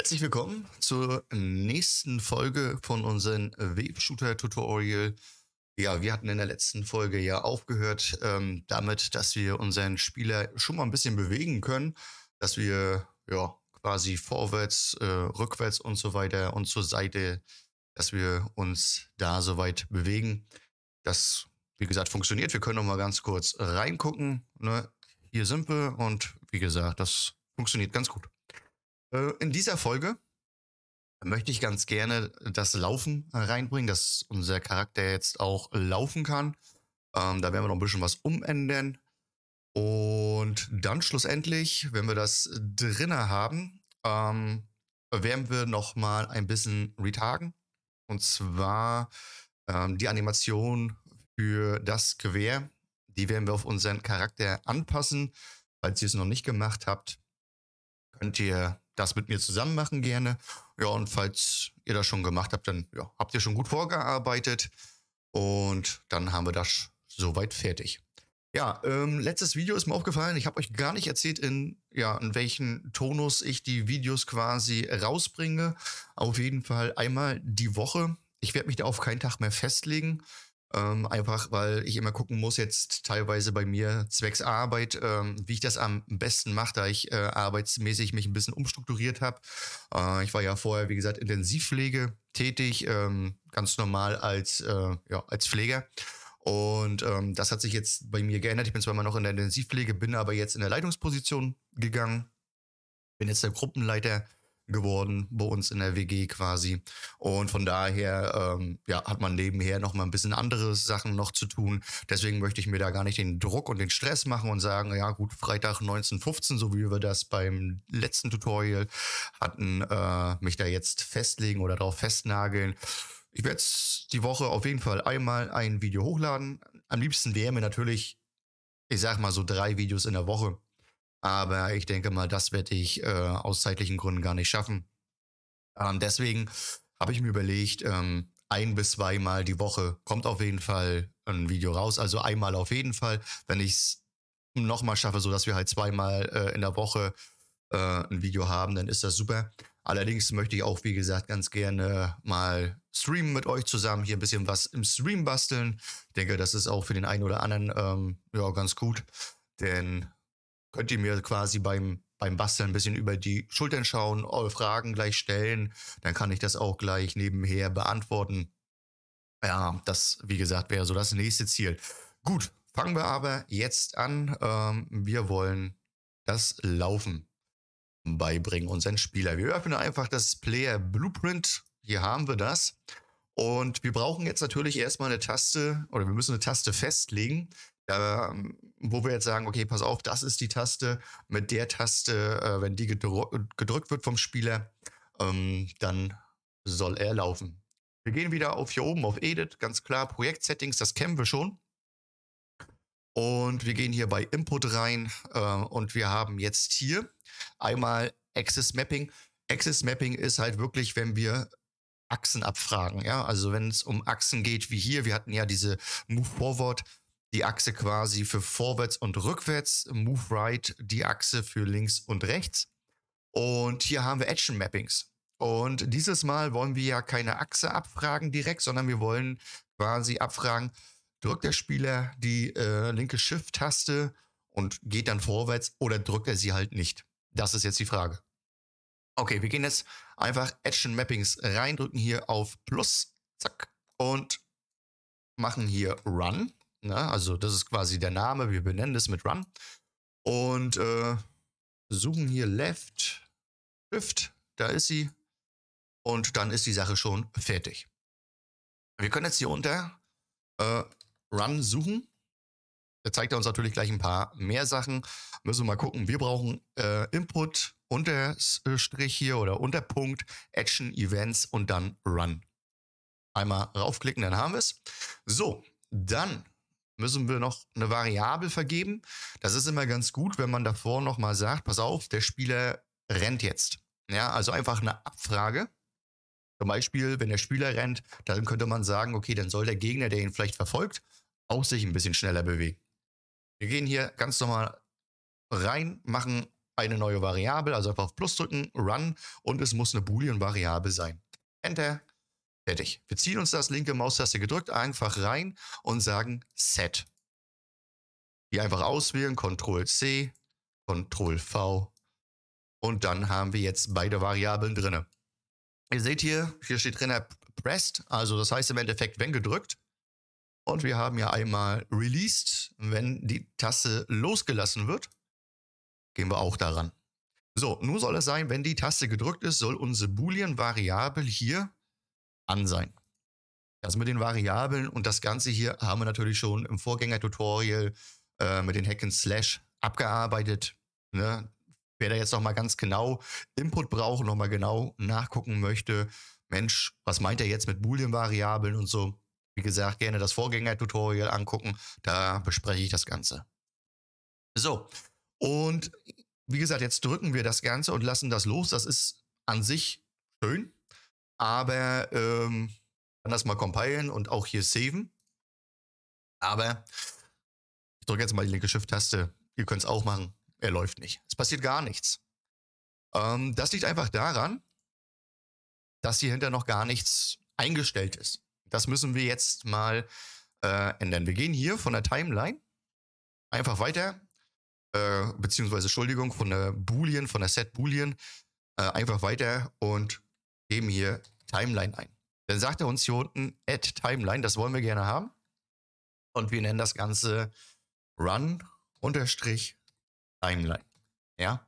Herzlich willkommen zur nächsten Folge von unserem Webshooter-Tutorial. Ja, wir hatten in der letzten Folge ja aufgehört ähm, damit, dass wir unseren Spieler schon mal ein bisschen bewegen können, dass wir ja quasi vorwärts, äh, rückwärts und so weiter und zur Seite, dass wir uns da soweit bewegen. Das, wie gesagt, funktioniert. Wir können noch mal ganz kurz reingucken. Ne? Hier sind wir und wie gesagt, das funktioniert ganz gut. Äh, in dieser Folge möchte ich ganz gerne das Laufen reinbringen, dass unser Charakter jetzt auch laufen kann. Ähm, da werden wir noch ein bisschen was umändern. Und dann schlussendlich, wenn wir das drinne haben, ähm, werden wir nochmal ein bisschen retargen. Und zwar ähm, die Animation für das Gewehr. Die werden wir auf unseren Charakter anpassen. Falls ihr es noch nicht gemacht habt, könnt ihr das mit mir zusammen machen gerne. Ja, und falls ihr das schon gemacht habt, dann ja, habt ihr schon gut vorgearbeitet und dann haben wir das soweit fertig. Ja, ähm, letztes Video ist mir aufgefallen. Ich habe euch gar nicht erzählt, in, ja, in welchen Tonus ich die Videos quasi rausbringe. Auf jeden Fall einmal die Woche. Ich werde mich da auf keinen Tag mehr festlegen. Ähm, einfach weil ich immer gucken muss, jetzt teilweise bei mir zwecks Arbeit, ähm, wie ich das am besten mache, da ich äh, arbeitsmäßig mich ein bisschen umstrukturiert habe. Äh, ich war ja vorher, wie gesagt, Intensivpflege tätig, ähm, ganz normal als, äh, ja, als Pfleger. Und ähm, das hat sich jetzt bei mir geändert. Ich bin zwar immer noch in der Intensivpflege, bin aber jetzt in der Leitungsposition gegangen, bin jetzt der Gruppenleiter geworden bei uns in der WG quasi. Und von daher ähm, ja, hat man nebenher noch mal ein bisschen andere Sachen noch zu tun. Deswegen möchte ich mir da gar nicht den Druck und den Stress machen und sagen, ja gut, Freitag 19.15, so wie wir das beim letzten Tutorial hatten, äh, mich da jetzt festlegen oder darauf festnageln. Ich werde die Woche auf jeden Fall einmal ein Video hochladen. Am liebsten wäre mir natürlich, ich sag mal so drei Videos in der Woche aber ich denke mal, das werde ich äh, aus zeitlichen Gründen gar nicht schaffen. Ähm, deswegen habe ich mir überlegt, ähm, ein bis zweimal die Woche kommt auf jeden Fall ein Video raus. Also einmal auf jeden Fall, wenn ich es nochmal schaffe, sodass wir halt zweimal äh, in der Woche äh, ein Video haben, dann ist das super. Allerdings möchte ich auch, wie gesagt, ganz gerne mal streamen mit euch zusammen, hier ein bisschen was im Stream basteln. Ich denke, das ist auch für den einen oder anderen ähm, ja, ganz gut, denn könnt ihr mir quasi beim, beim Basteln ein bisschen über die Schultern schauen, eure Fragen gleich stellen. Dann kann ich das auch gleich nebenher beantworten. Ja, das, wie gesagt, wäre so das nächste Ziel. Gut, fangen wir aber jetzt an. Ähm, wir wollen das Laufen beibringen, unseren Spieler. Wir öffnen einfach das Player Blueprint. Hier haben wir das. Und wir brauchen jetzt natürlich erstmal eine Taste oder wir müssen eine Taste festlegen, ähm, wo wir jetzt sagen, okay, pass auf, das ist die Taste, mit der Taste, äh, wenn die gedr gedrückt wird vom Spieler, ähm, dann soll er laufen. Wir gehen wieder auf hier oben auf Edit, ganz klar, Projekt-Settings, das kennen wir schon. Und wir gehen hier bei Input rein äh, und wir haben jetzt hier einmal Access Mapping. Access Mapping ist halt wirklich, wenn wir Achsen abfragen. Ja, also wenn es um Achsen geht, wie hier, wir hatten ja diese Move Forward die Achse quasi für vorwärts und rückwärts, Move Right die Achse für links und rechts. Und hier haben wir Action Mappings. Und dieses Mal wollen wir ja keine Achse abfragen direkt, sondern wir wollen quasi abfragen, drückt der Spieler die äh, linke Shift-Taste und geht dann vorwärts oder drückt er sie halt nicht? Das ist jetzt die Frage. Okay, wir gehen jetzt einfach Action Mappings rein, drücken hier auf Plus, zack, und machen hier Run. Na, ne? also das ist quasi der Name, wir benennen es mit Run. Und äh, suchen hier Left, Shift, da ist sie. Und dann ist die Sache schon fertig. Wir können jetzt hier unter äh, Run suchen. Da zeigt er uns natürlich gleich ein paar mehr Sachen. Müssen wir mal gucken. Wir brauchen äh, Input, Unterstrich äh, hier oder Unterpunkt, Action, Events und dann Run. Einmal raufklicken, dann haben wir es. So, dann müssen wir noch eine Variable vergeben. Das ist immer ganz gut, wenn man davor nochmal sagt, pass auf, der Spieler rennt jetzt. Ja, also einfach eine Abfrage. Zum Beispiel, wenn der Spieler rennt, dann könnte man sagen, okay, dann soll der Gegner, der ihn vielleicht verfolgt, auch sich ein bisschen schneller bewegen. Wir gehen hier ganz normal rein, machen eine neue Variable, also einfach auf Plus drücken, Run und es muss eine Boolean-Variable sein. Enter, Fertig. Wir ziehen uns das linke Maustaste gedrückt einfach rein und sagen Set. Hier einfach auswählen, Ctrl C, Ctrl V und dann haben wir jetzt beide Variablen drin. Ihr seht hier, hier steht drin pressed, also das heißt im Endeffekt, wenn gedrückt. Und wir haben ja einmal released, wenn die Taste losgelassen wird, gehen wir auch daran. So, nun soll es sein, wenn die Taste gedrückt ist, soll unsere Boolean-Variable hier an sein. Das mit den Variablen und das Ganze hier haben wir natürlich schon im Vorgänger-Tutorial äh, mit den Hack and Slash abgearbeitet. Ne? Wer da jetzt nochmal ganz genau Input braucht, nochmal genau nachgucken möchte, Mensch, was meint er jetzt mit Boolean-Variablen und so? Wie gesagt, gerne das Vorgänger-Tutorial angucken, da bespreche ich das Ganze. So, und wie gesagt, jetzt drücken wir das Ganze und lassen das los. Das ist an sich schön, aber ähm, kann das mal compilen und auch hier saven. Aber ich drücke jetzt mal die linke Shift-Taste. Ihr könnt es auch machen. Er läuft nicht. Es passiert gar nichts. Ähm, das liegt einfach daran, dass hier hinter noch gar nichts eingestellt ist. Das müssen wir jetzt mal äh, ändern. Wir gehen hier von der Timeline einfach weiter, äh, beziehungsweise Entschuldigung, von der Boolean, von der Set Boolean, äh, einfach weiter und dem hier Timeline ein. Dann sagt er uns hier unten add Timeline, das wollen wir gerne haben. Und wir nennen das Ganze run Timeline. Ja.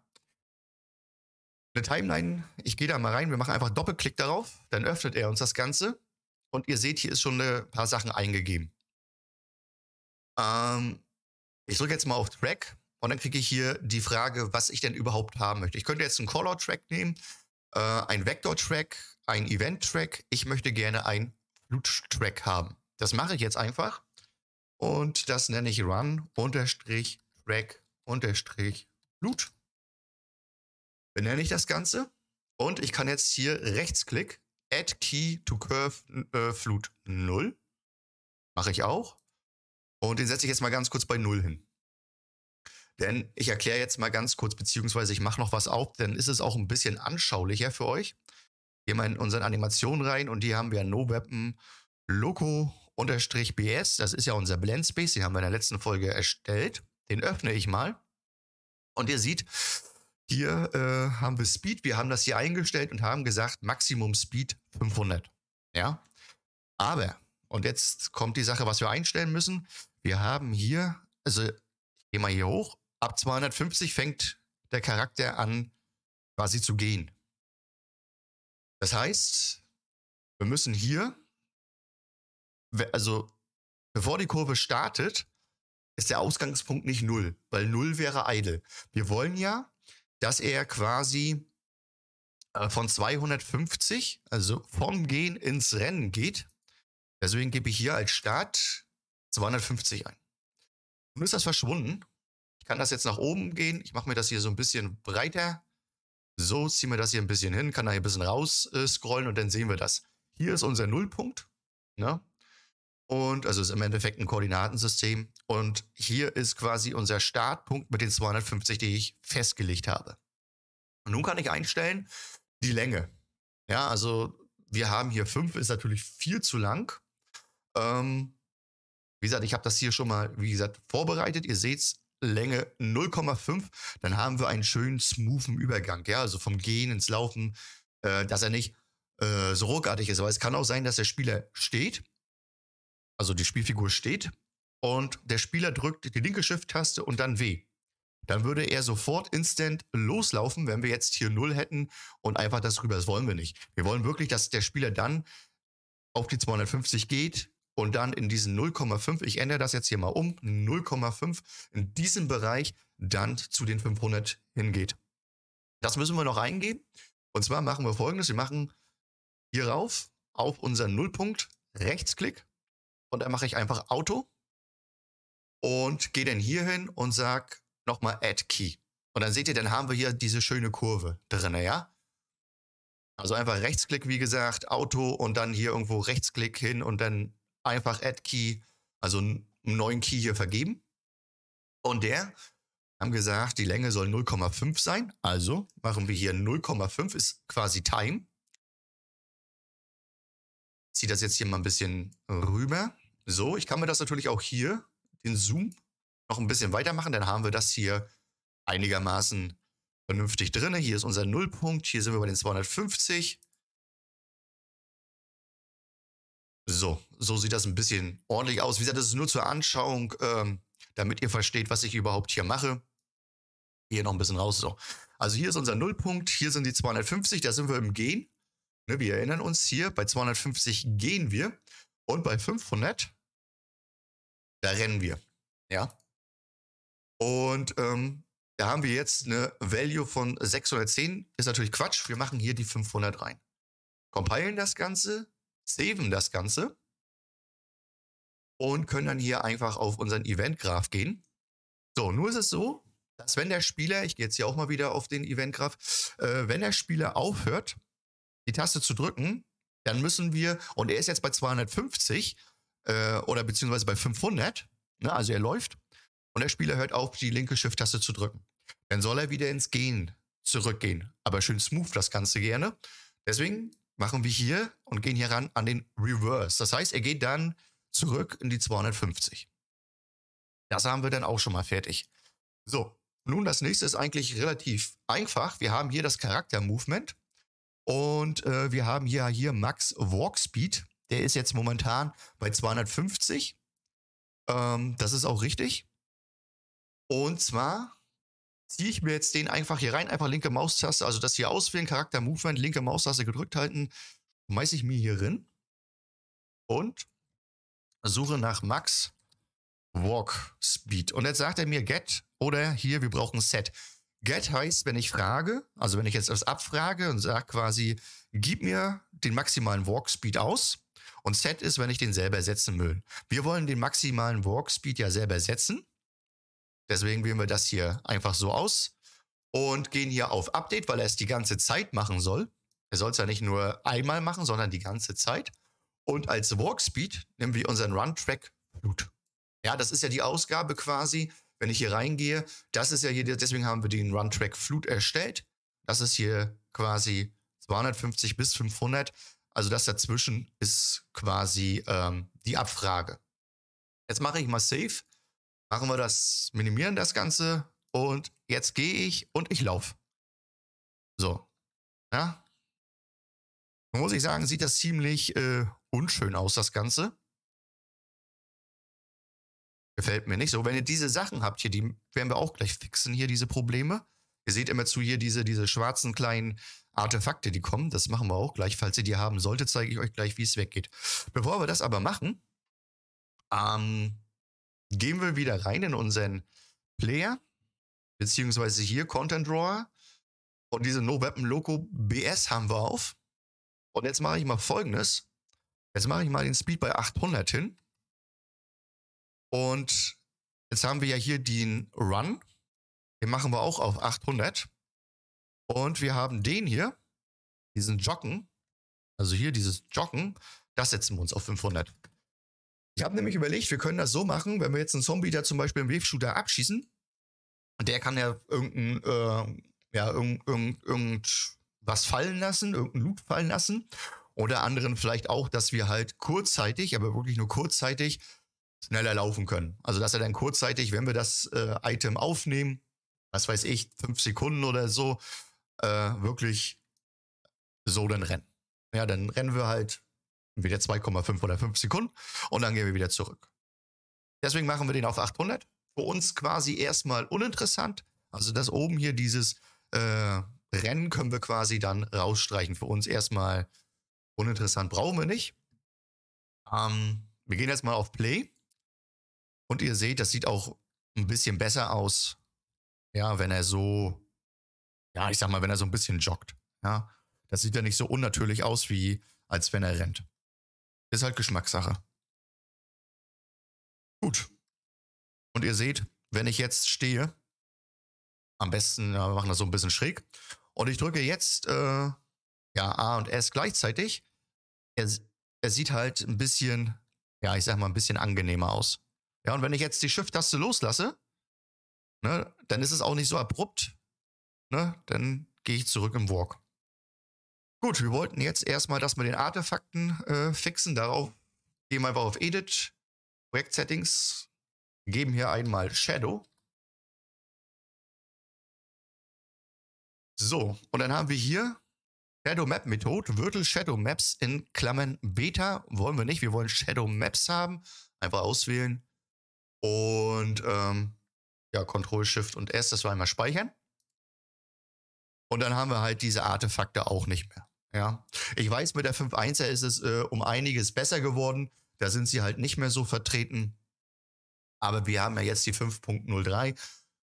Eine Timeline, ich gehe da mal rein, wir machen einfach Doppelklick darauf, dann öffnet er uns das Ganze und ihr seht, hier ist schon ein paar Sachen eingegeben. Ähm, ich drücke jetzt mal auf Track und dann kriege ich hier die Frage, was ich denn überhaupt haben möchte. Ich könnte jetzt einen color track nehmen, äh, ein Vector-Track, ein Event-Track. Ich möchte gerne ein flut track haben. Das mache ich jetzt einfach. Und das nenne ich Run Track Flut. Benenne ich das Ganze. Und ich kann jetzt hier rechtsklick, Add Key to Curve äh, Flut 0. Mache ich auch. Und den setze ich jetzt mal ganz kurz bei 0 hin. Denn ich erkläre jetzt mal ganz kurz, beziehungsweise ich mache noch was auf, dann ist es auch ein bisschen anschaulicher für euch. Gehen wir in unseren Animationen rein und hier haben wir NoWeapon Loco-BS. Das ist ja unser Blend Space, den haben wir in der letzten Folge erstellt. Den öffne ich mal. Und ihr seht, hier äh, haben wir Speed. Wir haben das hier eingestellt und haben gesagt, Maximum Speed 500. Ja. Aber, und jetzt kommt die Sache, was wir einstellen müssen. Wir haben hier, also ich gehe mal hier hoch, Ab 250 fängt der Charakter an, quasi zu gehen. Das heißt, wir müssen hier, also bevor die Kurve startet, ist der Ausgangspunkt nicht null, weil null wäre eitel. Wir wollen ja, dass er quasi äh, von 250, also vom Gehen ins Rennen geht. Deswegen gebe ich hier als Start 250 ein. Nun ist das verschwunden ich kann das jetzt nach oben gehen. Ich mache mir das hier so ein bisschen breiter. So, ziehe mir das hier ein bisschen hin, kann da hier ein bisschen raus äh, scrollen und dann sehen wir das. Hier ist unser Nullpunkt. Ne? Und also ist im Endeffekt ein Koordinatensystem. Und hier ist quasi unser Startpunkt mit den 250, die ich festgelegt habe. Und nun kann ich einstellen die Länge. Ja, also wir haben hier 5, ist natürlich viel zu lang. Ähm, wie gesagt, ich habe das hier schon mal, wie gesagt, vorbereitet. Ihr seht es, Länge 0,5, dann haben wir einen schönen, smoothen Übergang. Ja, also vom Gehen ins Laufen, äh, dass er nicht äh, so ruckartig ist. Aber es kann auch sein, dass der Spieler steht, also die Spielfigur steht, und der Spieler drückt die linke Shift-Taste und dann W. Dann würde er sofort instant loslaufen, wenn wir jetzt hier 0 hätten und einfach das rüber. Das wollen wir nicht. Wir wollen wirklich, dass der Spieler dann auf die 250 geht, und dann in diesen 0,5, ich ändere das jetzt hier mal um, 0,5 in diesem Bereich dann zu den 500 hingeht. Das müssen wir noch eingeben. Und zwar machen wir folgendes. Wir machen hier rauf auf unseren Nullpunkt Rechtsklick und dann mache ich einfach Auto und gehe dann hier hin und sage nochmal Add Key. Und dann seht ihr, dann haben wir hier diese schöne Kurve drin, ja? Also einfach Rechtsklick, wie gesagt, Auto und dann hier irgendwo Rechtsklick hin und dann einfach Add Key, also einen neuen Key hier vergeben. Und der haben gesagt, die Länge soll 0,5 sein. Also machen wir hier 0,5 ist quasi Time. Zieh das jetzt hier mal ein bisschen rüber. So, ich kann mir das natürlich auch hier, den Zoom, noch ein bisschen weitermachen. Dann haben wir das hier einigermaßen vernünftig drin. Hier ist unser Nullpunkt. Hier sind wir bei den 250. So, so sieht das ein bisschen ordentlich aus. Wie gesagt, das ist nur zur Anschauung, ähm, damit ihr versteht, was ich überhaupt hier mache. Hier noch ein bisschen raus. So. Also hier ist unser Nullpunkt, hier sind die 250, da sind wir im Gehen. Ne, wir erinnern uns hier, bei 250 gehen wir und bei 500, da rennen wir. Ja. Und ähm, da haben wir jetzt eine Value von 610. Ist natürlich Quatsch. Wir machen hier die 500 rein. Compilen das Ganze saven das Ganze und können dann hier einfach auf unseren Event-Graph gehen. So, nur ist es so, dass wenn der Spieler, ich gehe jetzt hier auch mal wieder auf den Event-Graph, äh, wenn der Spieler aufhört, die Taste zu drücken, dann müssen wir, und er ist jetzt bei 250 äh, oder beziehungsweise bei 500, ne, also er läuft, und der Spieler hört auf, die linke Shift-Taste zu drücken. Dann soll er wieder ins Gehen zurückgehen, aber schön smooth das Ganze gerne. Deswegen machen wir hier und gehen hier ran an den Reverse. Das heißt, er geht dann zurück in die 250. Das haben wir dann auch schon mal fertig. So, nun das nächste ist eigentlich relativ einfach. Wir haben hier das Charakter-Movement und äh, wir haben ja hier Max Walk Speed. Der ist jetzt momentan bei 250. Ähm, das ist auch richtig. Und zwar ziehe ich mir jetzt den einfach hier rein, einfach linke Maustaste, also das hier auswählen, Charakter Movement, linke Maustaste gedrückt halten, schmeiße ich mir hier hin und suche nach Max Walk Speed. Und jetzt sagt er mir Get oder hier, wir brauchen Set. Get heißt, wenn ich frage, also wenn ich jetzt was abfrage und sage quasi, gib mir den maximalen Walk Speed aus. Und Set ist, wenn ich den selber setzen will. Wir wollen den maximalen Walk Speed ja selber setzen. Deswegen wählen wir das hier einfach so aus und gehen hier auf Update, weil er es die ganze Zeit machen soll. Er soll es ja nicht nur einmal machen, sondern die ganze Zeit. Und als Walkspeed nehmen wir unseren Run-Track Blut. Ja, das ist ja die Ausgabe quasi. Wenn ich hier reingehe, das ist ja hier, deswegen haben wir den Run-Track Flut erstellt. Das ist hier quasi 250 bis 500. Also das dazwischen ist quasi ähm, die Abfrage. Jetzt mache ich mal Save machen wir das, minimieren das Ganze und jetzt gehe ich und ich laufe. So. Ja. Muss ich sagen, sieht das ziemlich äh, unschön aus, das Ganze. Gefällt mir nicht so. Wenn ihr diese Sachen habt hier, die werden wir auch gleich fixen hier, diese Probleme. Ihr seht immer zu hier diese, diese schwarzen kleinen Artefakte, die kommen. Das machen wir auch gleich. Falls ihr die haben solltet, zeige ich euch gleich, wie es weggeht. Bevor wir das aber machen, ähm, gehen wir wieder rein in unseren Player, beziehungsweise hier Content Drawer. Und diese No Weapon Loco BS haben wir auf. Und jetzt mache ich mal folgendes. Jetzt mache ich mal den Speed bei 800 hin. Und jetzt haben wir ja hier den Run. Den machen wir auch auf 800. Und wir haben den hier, diesen Joggen. Also hier dieses Joggen. Das setzen wir uns auf 500. Ich habe nämlich überlegt, wir können das so machen, wenn wir jetzt einen Zombie da zum Beispiel im Wave-Shooter abschießen, und der kann ja irgendein, äh, ja, irgend, irgend, irgend fallen lassen, irgendein Loot fallen lassen. Oder anderen vielleicht auch, dass wir halt kurzzeitig, aber wirklich nur kurzzeitig, schneller laufen können. Also dass er dann kurzzeitig, wenn wir das äh, Item aufnehmen, was weiß ich, fünf Sekunden oder so, äh, wirklich so dann rennen. Ja, dann rennen wir halt wieder 2,5 oder 5 Sekunden und dann gehen wir wieder zurück. Deswegen machen wir den auf 800. Für uns quasi erstmal uninteressant. Also das oben hier, dieses äh, Rennen können wir quasi dann rausstreichen. Für uns erstmal uninteressant, brauchen wir nicht. Ähm, wir gehen jetzt mal auf Play. Und ihr seht, das sieht auch ein bisschen besser aus. Ja, wenn er so, ja, ich sag mal, wenn er so ein bisschen joggt. Ja, das sieht ja nicht so unnatürlich aus, wie als wenn er rennt. Ist halt Geschmackssache. Gut. Und ihr seht, wenn ich jetzt stehe, am besten, ja, wir machen das so ein bisschen schräg. Und ich drücke jetzt äh, ja, A und S gleichzeitig. Er, er sieht halt ein bisschen, ja, ich sag mal, ein bisschen angenehmer aus. Ja, und wenn ich jetzt die Shift-Taste loslasse, ne, dann ist es auch nicht so abrupt. Ne, dann gehe ich zurück im Walk. Gut, wir wollten jetzt erstmal das mit den Artefakten äh, fixen. Darauf gehen wir einfach auf Edit, Projekt Settings, geben hier einmal Shadow. So, und dann haben wir hier Shadow Map Methode, Virtual Shadow Maps in Klammern Beta. Wollen wir nicht, wir wollen Shadow Maps haben. Einfach auswählen und ähm, ja, Ctrl Shift und S, das war einmal speichern. Und dann haben wir halt diese Artefakte auch nicht mehr. Ja, ich weiß, mit der 5.1er ist es äh, um einiges besser geworden. Da sind sie halt nicht mehr so vertreten. Aber wir haben ja jetzt die 5.03.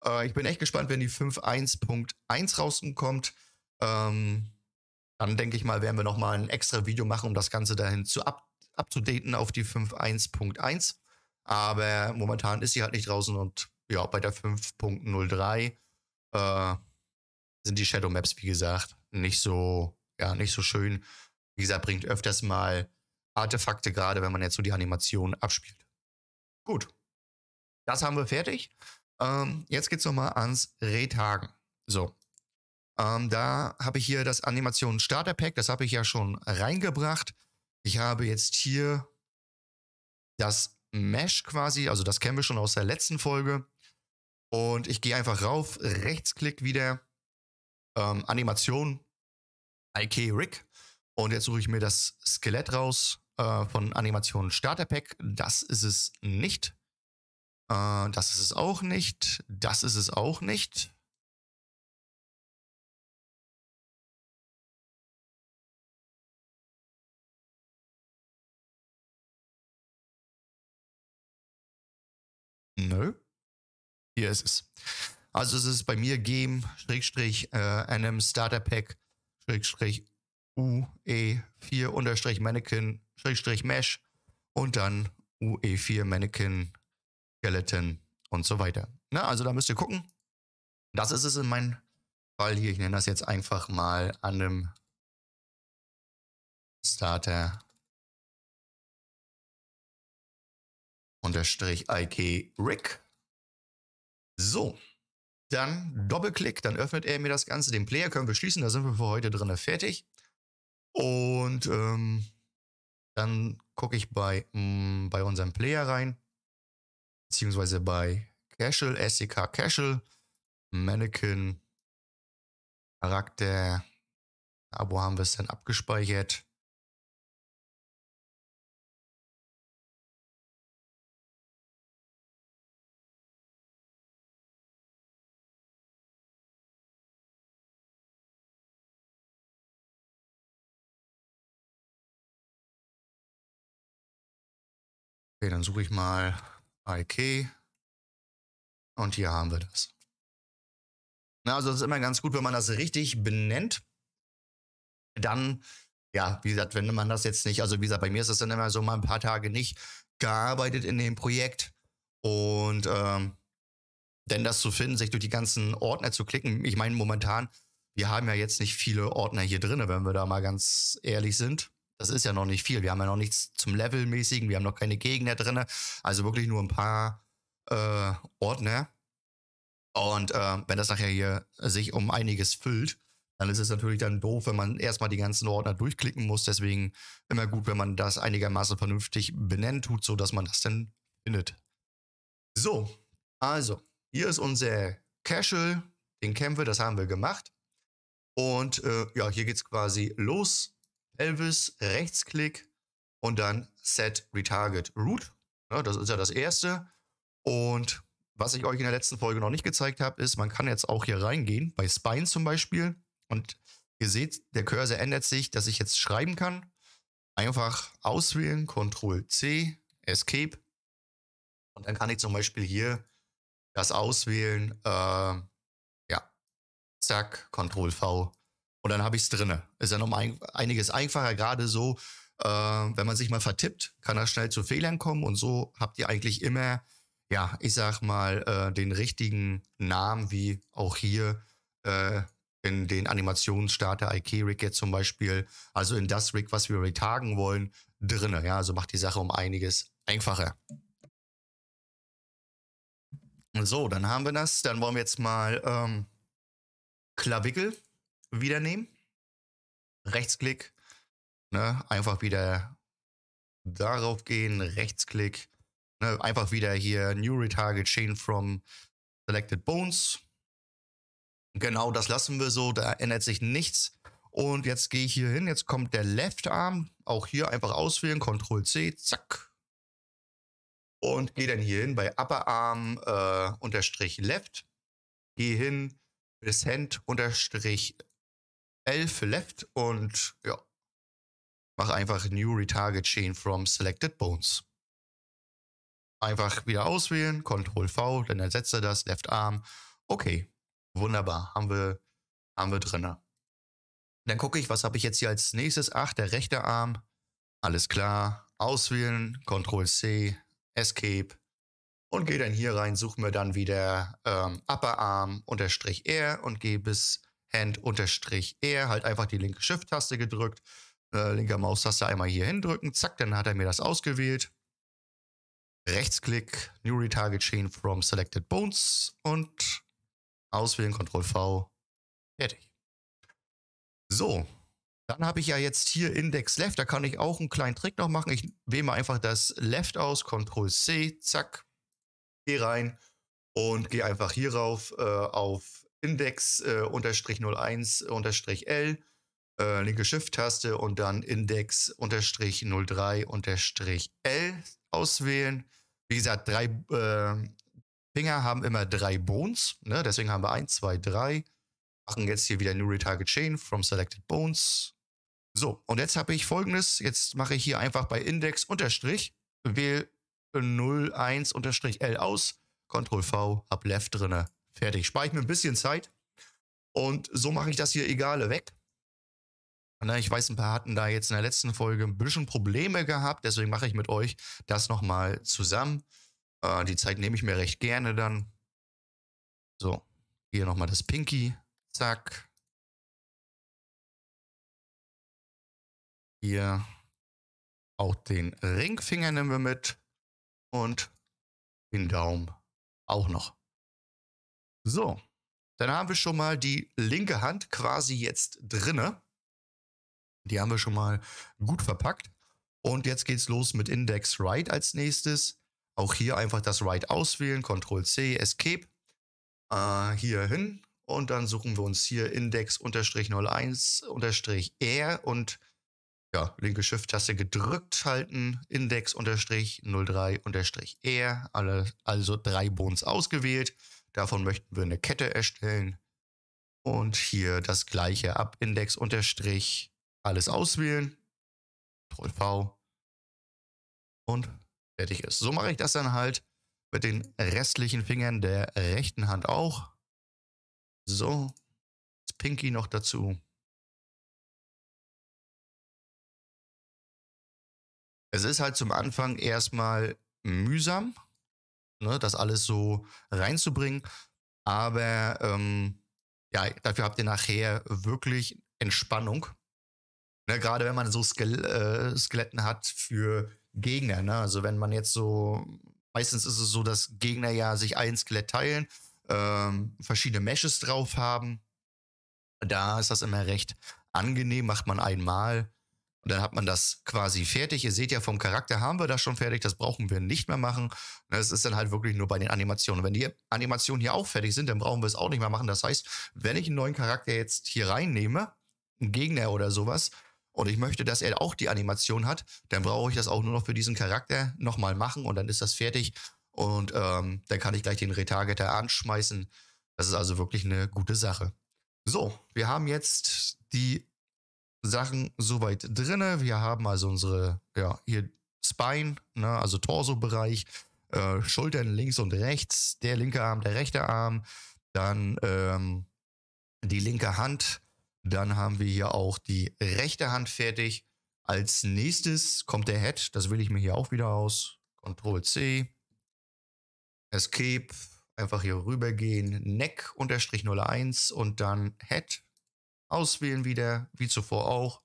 Äh, ich bin echt gespannt, wenn die 5.1.1 rauskommt. Ähm, dann denke ich mal, werden wir nochmal ein extra Video machen, um das Ganze dahin zu up, abzudaten auf die 5.1.1. Aber momentan ist sie halt nicht draußen und ja, bei der 5.03 äh, sind die Shadow Maps, wie gesagt, nicht so ja nicht so schön. Wie gesagt, bringt öfters mal Artefakte, gerade wenn man jetzt so die Animation abspielt. Gut, das haben wir fertig. Ähm, jetzt geht's nochmal ans Retagen. So, ähm, da habe ich hier das Animation Starter Pack, das habe ich ja schon reingebracht. Ich habe jetzt hier das Mesh quasi, also das kennen wir schon aus der letzten Folge. Und ich gehe einfach rauf, rechtsklick wieder, ähm, Animation IK Rick. Und jetzt suche ich mir das Skelett raus äh, von Animation Starter Pack. Das ist es nicht. Äh, das ist es auch nicht. Das ist es auch nicht. Nö. Hier ist es. Also es ist bei mir Game-NM äh, Starter Pack Schrägstrich UE4 unterstrich Mannequin Schrägstrich Mesh und dann UE4 Mannequin Skeleton und so weiter. Na, also da müsst ihr gucken. Das ist es in meinem Fall hier. Ich nenne das jetzt einfach mal an einem Starter unterstrich IK Rick. So. Dann Doppelklick, dann öffnet er mir das Ganze. Den Player können wir schließen, da sind wir für heute drin fertig. Und ähm, dann gucke ich bei, mh, mm, bei unserem Player rein, beziehungsweise bei Cashel, SDK e Cashel, Mannequin, Charakter, ah, wo haben wir es denn abgespeichert? Okay, dann suche ich mal IK. Und hier haben wir das. Na, also es ist immer ganz gut, wenn man das richtig benennt. Dann, ja, wie gesagt, wenn man das jetzt nicht, also wie gesagt, bei mir ist es dann immer so mal ein paar Tage nicht gearbeitet in dem Projekt. Und ähm, denn das zu finden, sich durch die ganzen Ordner zu klicken. Ich meine, momentan, wir haben ja jetzt nicht viele Ordner hier drin, wenn wir da mal ganz ehrlich sind das ist ja noch nicht viel. Wir haben ja noch nichts zum Levelmäßigen, wir haben noch keine Gegner drin. Also wirklich nur ein paar äh, Ordner. Und äh, wenn das nachher hier sich um einiges füllt, dann ist es natürlich dann doof, wenn man erstmal die ganzen Ordner durchklicken muss. Deswegen immer gut, wenn man das einigermaßen vernünftig benennen tut, sodass man das dann findet. So, also, hier ist unser Cashel, den Kämpfe, das haben wir gemacht. Und äh, ja, hier geht es quasi los Elvis, Rechtsklick und dann Set Retarget Root. Ja, das ist ja das erste. Und was ich euch in der letzten Folge noch nicht gezeigt habe, ist, man kann jetzt auch hier reingehen, bei Spine zum Beispiel. Und ihr seht, der Cursor ändert sich, dass ich jetzt schreiben kann. Einfach auswählen, Ctrl C, Escape. Und dann kann ich zum Beispiel hier das auswählen. Äh, ja, zack, Ctrl V und dann habe ich es drinne. Ist dann um ein, einiges einfacher, gerade so, äh, wenn man sich mal vertippt, kann das schnell zu Fehlern kommen. Und so habt ihr eigentlich immer, ja, ich sag mal, äh, den richtigen Namen, wie auch hier äh, in den Animationsstarter IK-Rig jetzt zum Beispiel, also in das Rig, was wir retargen wollen, drinne. Ja, also macht die Sache um einiges einfacher. So, dann haben wir das. Dann wollen wir jetzt mal ähm, Klavikel wieder nehmen. Rechtsklick, ne, einfach wieder darauf gehen, Rechtsklick, ne, einfach wieder hier New Retarget Chain from Selected Bones. Genau das lassen wir so, da ändert sich nichts. Und jetzt gehe ich hier hin, jetzt kommt der Left Arm, auch hier einfach auswählen, Ctrl C, zack. Und gehe dann hier hin bei Upper Arm äh, unterstrich Left, gehe hin bis Hand unterstrich 11 für Left und ja, mache einfach New Retarget Chain from Selected Bones. Einfach wieder auswählen, Ctrl V, dann ersetzt er das, Left Arm. Okay, wunderbar, haben wir, haben wir drinne. Dann gucke ich, was habe ich jetzt hier als nächstes? Ach, der rechte Arm. Alles klar. Auswählen, Ctrl C, Escape und gehe dann hier rein, suche mir dann wieder ähm, Upper Arm unterstrich R und gehe bis and unterstrich R, e, halt einfach die linke Shift-Taste gedrückt, äh, linker Maustaste einmal hier hindrücken, zack, dann hat er mir das ausgewählt. Rechtsklick, New Retarget Chain from Selected Bones und auswählen, Ctrl V, fertig. So, dann habe ich ja jetzt hier Index Left, da kann ich auch einen kleinen Trick noch machen. Ich wähle einfach das Left aus, Ctrl C, zack, gehe rein und gehe einfach hierauf äh, auf Index-01-L, äh, äh, linke Shift-Taste und dann Index-03-L auswählen. Wie gesagt, drei äh, Finger haben immer drei Bones, ne? deswegen haben wir 1, 2, 3. Machen jetzt hier wieder New Retarget Chain from Selected Bones. So, und jetzt habe ich folgendes. Jetzt mache ich hier einfach bei Index unterstrich, wähle 01 unterstrich L aus, Ctrl V, hab Left drinne. Fertig. Spare ich mir ein bisschen Zeit. Und so mache ich das hier egal weg. Ich weiß, ein paar hatten da jetzt in der letzten Folge ein bisschen Probleme gehabt. Deswegen mache ich mit euch das nochmal zusammen. Äh, die Zeit nehme ich mir recht gerne dann. So, hier nochmal das Pinky. Zack. Hier auch den Ringfinger nehmen wir mit. Und den Daumen auch noch. So, dann haben wir schon mal die linke Hand quasi jetzt drinne. Die haben wir schon mal gut verpackt. Und jetzt geht's los mit Index Right als nächstes. Auch hier einfach das Right auswählen, Ctrl C, Escape. Äh, hier hin. Und dann suchen wir uns hier Index-01-R und ja, linke Shift-Taste gedrückt halten, Index-03-R, also drei Bones ausgewählt. Davon möchten wir eine Kette erstellen und hier das gleiche ab Index unterstrich alles auswählen. Ctrl V und fertig ist. So mache ich das dann halt mit den restlichen Fingern der rechten Hand auch. So, das Pinky noch dazu. Es ist halt zum Anfang erstmal mühsam, ne, das alles so reinzubringen. Aber ähm, ja, dafür habt ihr nachher wirklich Entspannung. Ne, Gerade wenn man so Skel äh, Skeletten hat für Gegner. Ne? Also wenn man jetzt so, meistens ist es so, dass Gegner ja sich ein Skelett teilen, ähm, verschiedene Meshes drauf haben. Da ist das immer recht angenehm, macht man einmal und dann hat man das quasi fertig. Ihr seht ja, vom Charakter haben wir das schon fertig. Das brauchen wir nicht mehr machen. Das ne, ist dann halt wirklich nur bei den Animationen. Und wenn die Animationen hier auch fertig sind, dann brauchen wir es auch nicht mehr machen. Das heißt, wenn ich einen neuen Charakter jetzt hier reinnehme, einen Gegner oder sowas, und ich möchte, dass er auch die Animation hat, dann brauche ich das auch nur noch für diesen Charakter nochmal machen und dann ist das fertig. Und ähm, dann kann ich gleich den Retargeter anschmeißen. Das ist also wirklich eine gute Sache. So, wir haben jetzt die Sachen soweit drin. Wir haben also unsere, ja, hier Spine, ne, also Torso-Bereich, äh, Schultern links und rechts, der linke Arm, der rechte Arm, dann ähm, die linke Hand, dann haben wir hier auch die rechte Hand fertig. Als nächstes kommt der Head, das will ich mir hier auch wieder aus. Ctrl C, Escape, einfach hier rüber gehen, Neck unterstrich 01 und dann Head Auswählen wieder, wie zuvor auch.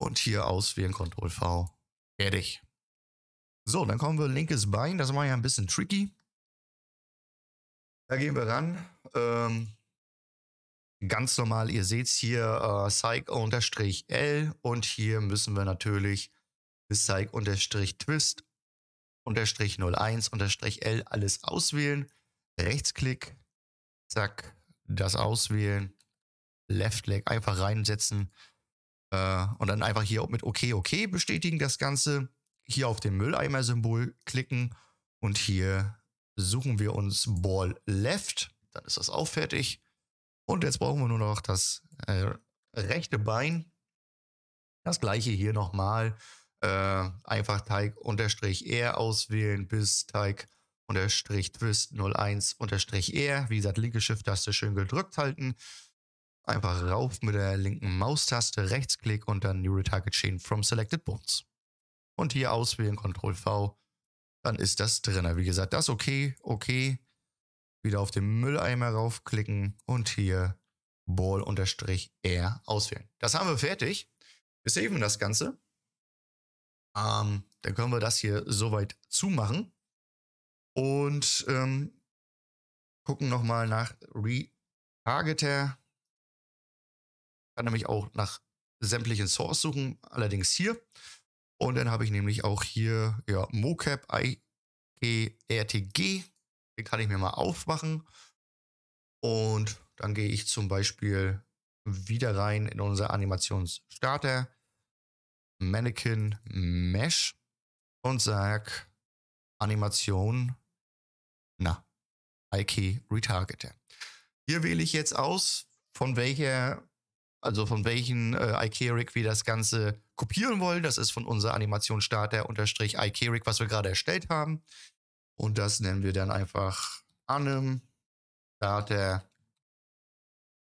Und hier auswählen, Ctrl V. Fertig. So, dann kommen wir linkes Bein. Das war ja ein bisschen tricky. Da gehen wir ran. Ähm, ganz normal, ihr seht es hier, äh, Psych-L. Und hier müssen wir natürlich Psych-Twist Unterstrich 01-L Unterstrich alles auswählen. Rechtsklick, zack, das auswählen. Left Leg einfach reinsetzen äh, und dann einfach hier mit OK, OK bestätigen das Ganze. Hier auf den Mülleimer-Symbol klicken und hier suchen wir uns Ball Left. Dann ist das auch fertig. Und jetzt brauchen wir nur noch das äh, rechte Bein. Das gleiche hier nochmal. Äh, einfach Teig unterstrich R auswählen bis Teig unterstrich Twist 01 unterstrich R. Wie gesagt, linke Shift-Taste schön gedrückt halten. Einfach rauf mit der linken Maustaste, Rechtsklick und dann New Retarget Chain from Selected Bones. Und hier auswählen, Ctrl V, dann ist das drin. Wie gesagt, das okay, okay. Wieder auf den Mülleimer raufklicken und hier Ball-R auswählen. Das haben wir fertig. Wir saven das Ganze. Ähm, dann können wir das hier soweit zumachen und ähm, gucken nochmal nach Retargeter kann nämlich auch nach sämtlichen Source suchen, allerdings hier. Und dann habe ich nämlich auch hier ja, mocap IGRTG. Den kann ich mir mal aufmachen. Und dann gehe ich zum Beispiel wieder rein in unser Animationsstarter, Mannequin Mesh und sage Animation, na, IK Retargeter. Hier wähle ich jetzt aus, von welcher also von welchen äh, iCaric wir das Ganze kopieren wollen. Das ist von unserer Animation Starter unterstrich iCaric, was wir gerade erstellt haben. Und das nennen wir dann einfach anim starter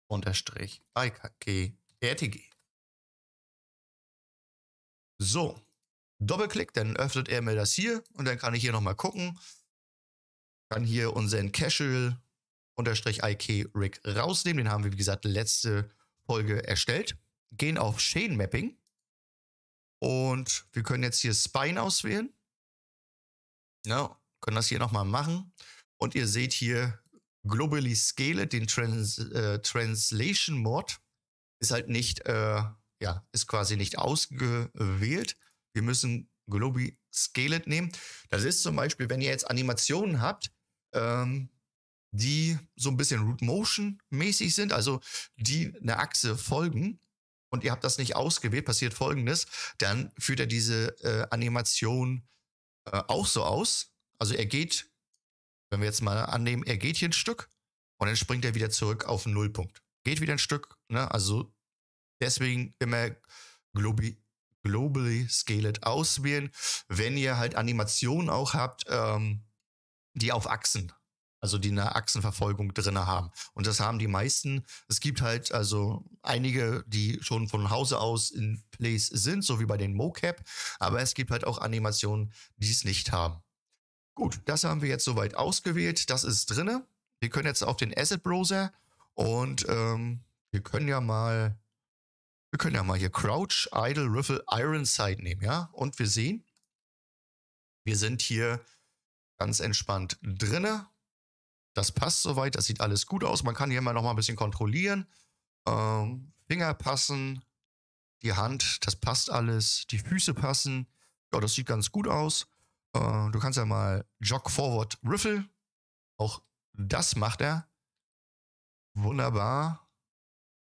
unterstrich ikrtg. So, Doppelklick, dann öffnet er mir das hier und dann kann ich hier nochmal gucken. Kann hier unseren Casual unterstrich IK Rick rausnehmen. Den haben wir, wie gesagt, letzte Folge erstellt, gehen auf Shane Mapping und wir können jetzt hier Spine auswählen. Ja, können das hier nochmal machen. Und ihr seht hier Globally Scale, den Trans äh, Translation Mod. Ist halt nicht, äh, ja, ist quasi nicht ausgewählt. Wir müssen Globally Scale nehmen. Das ist zum Beispiel, wenn ihr jetzt Animationen habt, ähm, die so ein bisschen Root Motion mäßig sind, also die eine Achse folgen und ihr habt das nicht ausgewählt, passiert folgendes, dann führt er diese äh, Animation äh, auch so aus. Also er geht, wenn wir jetzt mal annehmen, er geht hier ein Stück und dann springt er wieder zurück auf den Nullpunkt. Geht wieder ein Stück, ne? Also deswegen immer globi globally scaled auswählen, wenn ihr halt Animationen auch habt, ähm, die auf Achsen also die eine Achsenverfolgung drinne haben. Und das haben die meisten. Es gibt halt also einige, die schon von Hause aus in Place sind, so wie bei den Mocap, aber es gibt halt auch Animationen, die es nicht haben. Gut, das haben wir jetzt soweit ausgewählt. Das ist drinne. Wir können jetzt auf den Asset Browser und ähm, wir können ja mal, wir können ja mal hier Crouch, Idle, Riffle, Ironside nehmen, ja? Und wir sehen, wir sind hier ganz entspannt drinne das passt soweit, das sieht alles gut aus. Man kann hier immer noch mal ein bisschen kontrollieren. Ähm, Finger passen, die Hand, das passt alles. Die Füße passen. Ja, das sieht ganz gut aus. Äh, du kannst ja mal Jog Forward Riffle. Auch das macht er. Wunderbar.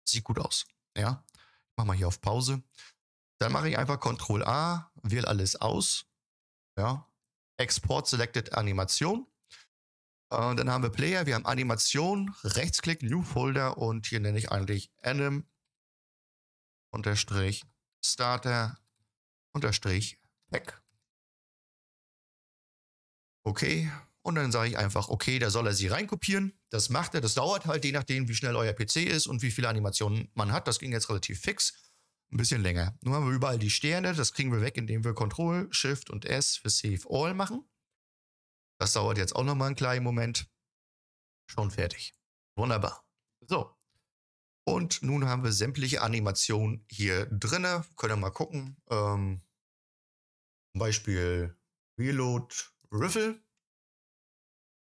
Sieht gut aus. Ja. Ich mach mal hier auf Pause. Dann mache ich einfach Ctrl A, wähle alles aus. Ja. Export Selected Animation. Und äh, dann haben wir Player, wir haben Animation, Rechtsklick, New Folder und hier nenne ich eigentlich Anim unterstrich Starter unterstrich Pack. Okay. Und dann sage ich einfach, okay, da soll er sie reinkopieren. Das macht er, das dauert halt, je nachdem, wie schnell euer PC ist und wie viele Animationen man hat. Das ging jetzt relativ fix. Ein bisschen länger. Nun haben wir überall die Sterne, das kriegen wir weg, indem wir Ctrl, Shift und S für Save All machen. Das dauert jetzt auch nochmal einen kleinen Moment. Schon fertig. Wunderbar. So. Und nun haben wir sämtliche Animationen hier drinne. Können wir mal gucken. Ähm, zum Beispiel Reload Riffle.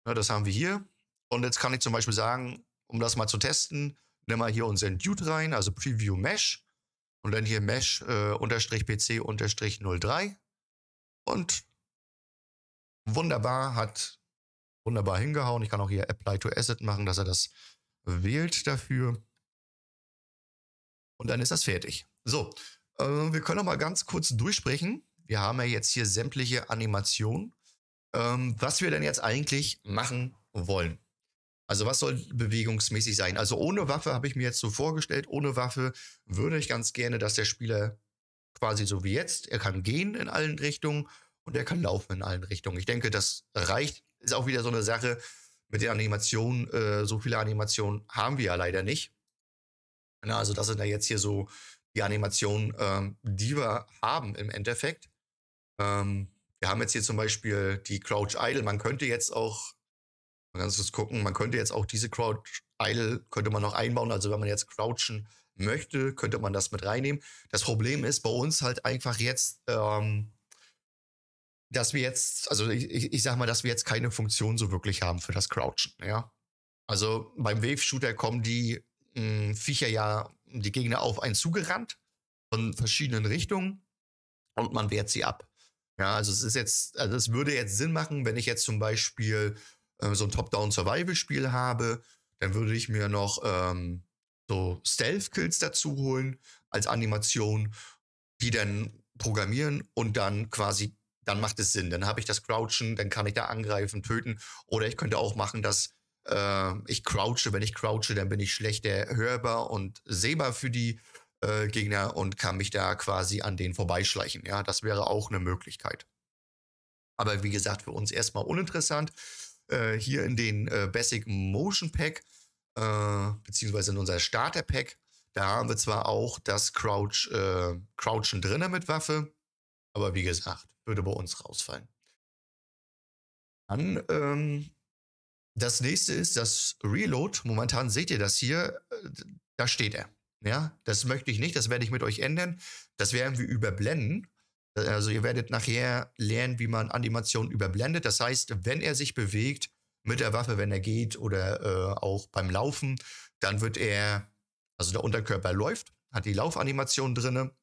Ja, das haben wir hier. Und jetzt kann ich zum Beispiel sagen, um das mal zu testen, nimm mal hier unseren Dude rein, also Preview Mesh. Und dann hier Mesh-PC-03. Äh, und Wunderbar, hat wunderbar hingehauen. Ich kann auch hier Apply to Asset machen, dass er das wählt dafür. Und dann ist das fertig. So, äh, wir können noch mal ganz kurz durchsprechen. Wir haben ja jetzt hier sämtliche Animationen. Ähm, was wir denn jetzt eigentlich machen wollen. Also was soll bewegungsmäßig sein? Also ohne Waffe habe ich mir jetzt so vorgestellt. Ohne Waffe würde ich ganz gerne, dass der Spieler quasi so wie jetzt, er kann gehen in allen Richtungen und er kann laufen in allen Richtungen. Ich denke, das reicht. Ist auch wieder so eine Sache mit den Animationen. Äh, so viele Animationen haben wir ja leider nicht. Na, also das sind ja jetzt hier so die Animationen, ähm, die wir haben im Endeffekt. Ähm, wir haben jetzt hier zum Beispiel die Crouch Idle. Man könnte jetzt auch, man kann es gucken, man könnte jetzt auch diese Crouch Idle, könnte man noch einbauen. Also wenn man jetzt crouchen möchte, könnte man das mit reinnehmen. Das Problem ist bei uns halt einfach jetzt, ähm, dass wir jetzt, also ich, ich, sag mal, dass wir jetzt keine Funktion so wirklich haben für das Crouchen, ja. Also beim Wave-Shooter kommen die mh, hm, Viecher ja, hm, die Gegner auf einen zugerannt von verschiedenen Richtungen und man wehrt sie ab. Ja, also es ist jetzt, also es würde jetzt Sinn machen, wenn ich jetzt zum Beispiel äh, so ein Top-Down-Survival-Spiel habe, dann würde ich mir noch ähm, so Stealth-Kills dazu holen als Animation, die dann programmieren und dann quasi dann macht es Sinn. Dann habe ich das Crouchen, dann kann ich da angreifen, töten. Oder ich könnte auch machen, dass äh, ich crouche. Wenn ich crouche, dann bin ich schlechter hörbar und sehbar für die äh, Gegner und kann mich da quasi an denen vorbeischleichen. Ja, das wäre auch eine Möglichkeit. Aber wie gesagt, für uns erstmal uninteressant. Äh, hier in den äh, Basic Motion Pack, äh, beziehungsweise in unser Starter Pack, da haben wir zwar auch das Crouch, äh, Crouchen drinne mit Waffe, aber wie gesagt, würde bei uns rausfallen. Dann, ähm, das nächste ist das Reload. Momentan seht ihr das hier, äh, da steht er. Ja, das möchte ich nicht, das werde ich mit euch ändern. Das werden wir überblenden. Also ihr werdet nachher lernen, wie man Animationen überblendet. Das heißt, wenn er sich bewegt mit der Waffe, wenn er geht oder äh, auch beim Laufen, dann wird er, also der Unterkörper läuft, hat die Laufanimation drinne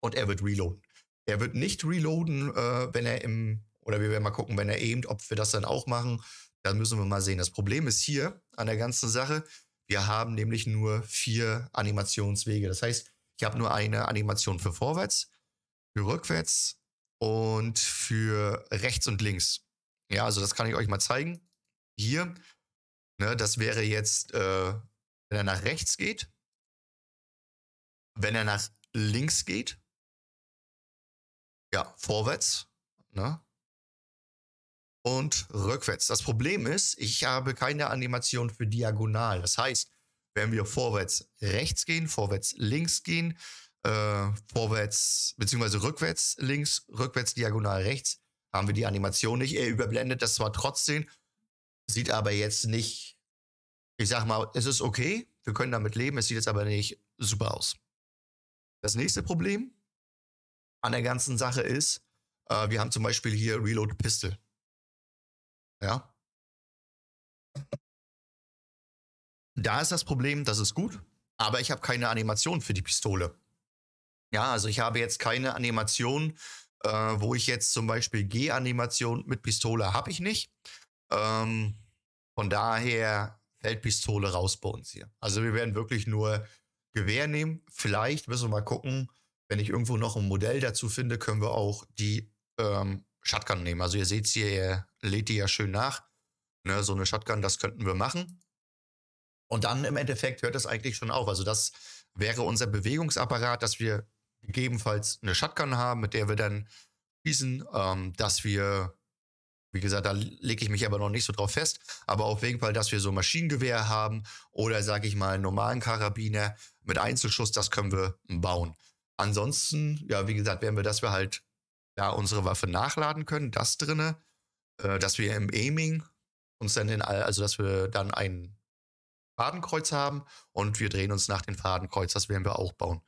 und er wird reloaden. Er wird nicht reloaden, äh, wenn er im, oder wir werden mal gucken, wenn er aimt, ob wir das dann auch machen. Dann müssen wir mal sehen. Das Problem ist hier an der ganzen Sache, wir haben nämlich nur vier Animationswege. Das heißt, ich habe nur eine Animation für vorwärts, für rückwärts und für rechts und links. Ja, also das kann ich euch mal zeigen. Hier, ne, das wäre jetzt, äh, wenn er nach rechts geht, wenn er nach links geht, ja, vorwärts ne? und rückwärts. Das Problem ist, ich habe keine Animation für diagonal. Das heißt, wenn wir vorwärts rechts gehen, vorwärts links gehen, äh, vorwärts beziehungsweise rückwärts links, rückwärts diagonal rechts, haben wir die Animation nicht. Er überblendet das zwar trotzdem, sieht aber jetzt nicht, ich sag mal, es ist okay, wir können damit leben, es sieht jetzt aber nicht super aus. Das nächste Problem, an der ganzen Sache ist, äh, wir haben zum Beispiel hier Reload Pistol. Ja. Da ist das Problem, das ist gut, aber ich habe keine Animation für die Pistole. Ja, also ich habe jetzt keine Animation, äh, wo ich jetzt zum Beispiel G-Animation mit Pistole habe ich nicht. Ähm, von daher fällt Pistole raus bei uns hier. Also wir werden wirklich nur Gewehr nehmen. Vielleicht müssen wir mal gucken, wenn ich irgendwo noch ein Modell dazu finde, können wir auch die ähm, Shotgun nehmen. Also ihr seht hier, er lädt die ja schön nach. Ne, so eine Shotgun, das könnten wir machen. Und dann im Endeffekt hört das eigentlich schon auf. Also das wäre unser Bewegungsapparat, dass wir gegebenenfalls eine Shotgun haben, mit der wir dann schießen, ähm, dass wir, wie gesagt, da lege ich mich aber noch nicht so drauf fest, aber auf jeden Fall, dass wir so Maschinengewehr haben oder sage ich mal einen normalen Karabiner mit Einzelschuss, das können wir bauen. Ansonsten, ja, wie gesagt, werden wir, dass wir halt da unsere Waffe nachladen können, das drinne, äh, dass wir im Aiming uns dann in all, also dass wir dann ein Fadenkreuz haben und wir drehen uns nach dem Fadenkreuz, das werden wir auch bauen.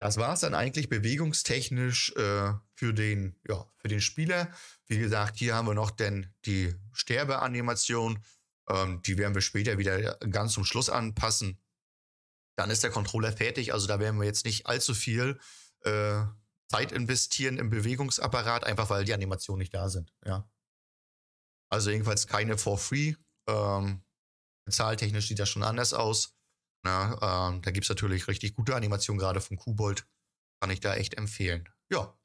Das war es dann eigentlich bewegungstechnisch äh, für, den, ja, für den Spieler. Wie gesagt, hier haben wir noch denn die Sterbeanimation. Ähm, die werden wir später wieder ganz zum Schluss anpassen dann ist der Controller fertig. Also da werden wir jetzt nicht allzu viel äh, Zeit investieren im Bewegungsapparat, einfach weil die Animationen nicht da sind. Ja. Also jedenfalls keine for free. Ähm, zahltechnisch sieht das schon anders aus. Na, ne? ähm, da gibt es natürlich richtig gute Animationen, gerade von Kubold. Kann ich da echt empfehlen. Ja,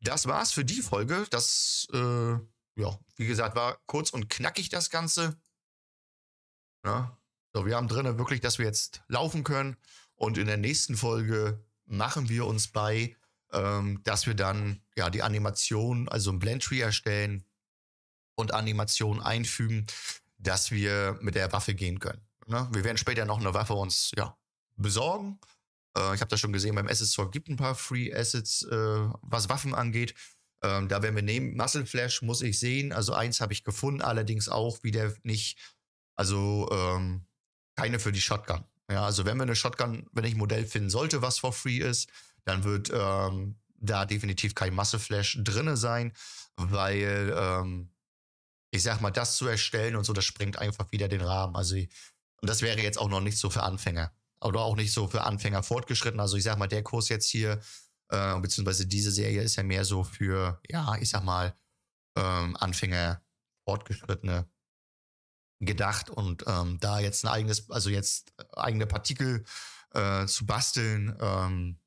das war's für die Folge. Das, äh, ja, wie gesagt, war kurz und knackig das Ganze. Na, ne? So, wir haben drinnen wirklich, dass wir jetzt laufen können. Und in der nächsten Folge machen wir uns bei, ähm, dass wir dann ja die Animation, also ein Blendtree erstellen und Animation einfügen, dass wir mit der Waffe gehen können. Ne? Wir werden später noch eine Waffe uns ja, besorgen. Äh, ich habe das schon gesehen, beim Asset Store gibt ein paar Free Assets, äh, was Waffen angeht. Ähm, da werden wir nehmen. Muscle Flash muss ich sehen. Also eins habe ich gefunden, allerdings auch wieder nicht. Also ähm, keine für die Shotgun. Ja, also wenn wir eine Shotgun, wenn ich ein Modell finden sollte, was for free ist, dann wird ähm, da definitiv kein Masseflash drinne sein, weil ähm, ich sag mal, das zu erstellen und so, das springt einfach wieder den Rahmen. Also und das wäre jetzt auch noch nicht so für Anfänger oder auch nicht so für Anfänger fortgeschritten. Also ich sag mal, der Kurs jetzt hier äh, beziehungsweise diese Serie ist ja mehr so für, ja, ich sag mal, ähm, Anfänger, Fortgeschrittene, gedacht und ähm, da jetzt ein eigenes, also jetzt äh, eigene Partikel äh, zu basteln, ähm,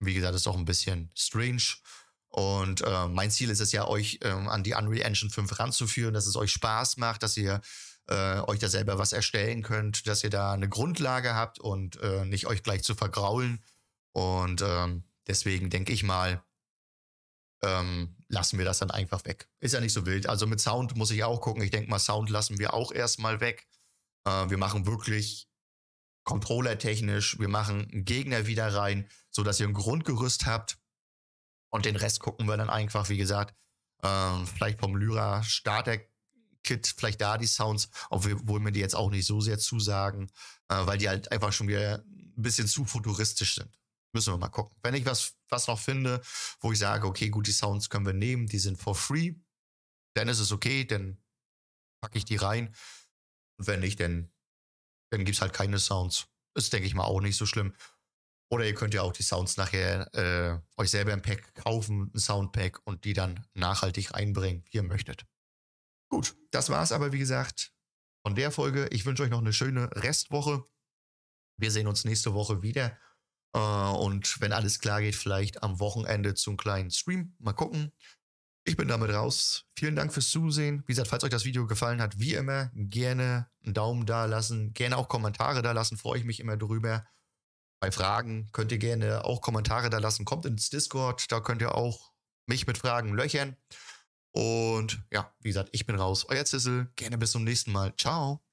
wie gesagt, ist auch ein bisschen strange. Und äh, mein Ziel ist es ja, euch ähm, an die Unreal Engine 5 ranzuführen, dass es euch Spaß macht, dass ihr äh, euch da selber was erstellen könnt, dass ihr da eine Grundlage habt und äh, nicht euch gleich zu vergraulen. Und ähm, deswegen denke ich mal, ähm, lassen wir das dann einfach weg. Ist ja nicht so wild. Also mit Sound muss ich auch gucken. Ich denke mal, Sound lassen wir auch erstmal weg. Äh, wir machen wirklich Controller-technisch, wir machen einen Gegner wieder rein, sodass ihr ein Grundgerüst habt. Und den Rest gucken wir dann einfach, wie gesagt, äh, vielleicht vom Lyra Starter Kit, vielleicht da die Sounds, obwohl mir die jetzt auch nicht so sehr zusagen, äh, weil die halt einfach schon wieder ein bisschen zu futuristisch sind. Müssen wir mal gucken. Wenn ich was was noch finde, wo ich sage, okay, gut, die Sounds können wir nehmen, die sind for free, dann ist es okay, dann packe ich die rein. Und wenn nicht, dann, dann gibt es halt keine Sounds. Ist, denke ich mal, auch nicht so schlimm. Oder ihr könnt ja auch die Sounds nachher äh, euch selber im Pack kaufen, ein Soundpack und die dann nachhaltig einbringen, wie ihr möchtet. Gut, das war's aber, wie gesagt, von der Folge. Ich wünsche euch noch eine schöne Restwoche. Wir sehen uns nächste Woche wieder äh, und wenn alles klar geht, vielleicht am Wochenende zum kleinen Stream. Mal gucken. Ich bin damit raus. Vielen Dank fürs Zusehen. Wie gesagt, falls euch das Video gefallen hat, wie immer gerne einen Daumen da lassen, gerne auch Kommentare da lassen, freue ich mich immer drüber. Bei Fragen könnt ihr gerne auch Kommentare da lassen. Kommt ins Discord, da könnt ihr auch mich mit Fragen löchern. Und ja, wie gesagt, ich bin raus. Euer Zissel. Gerne bis zum nächsten Mal. Ciao.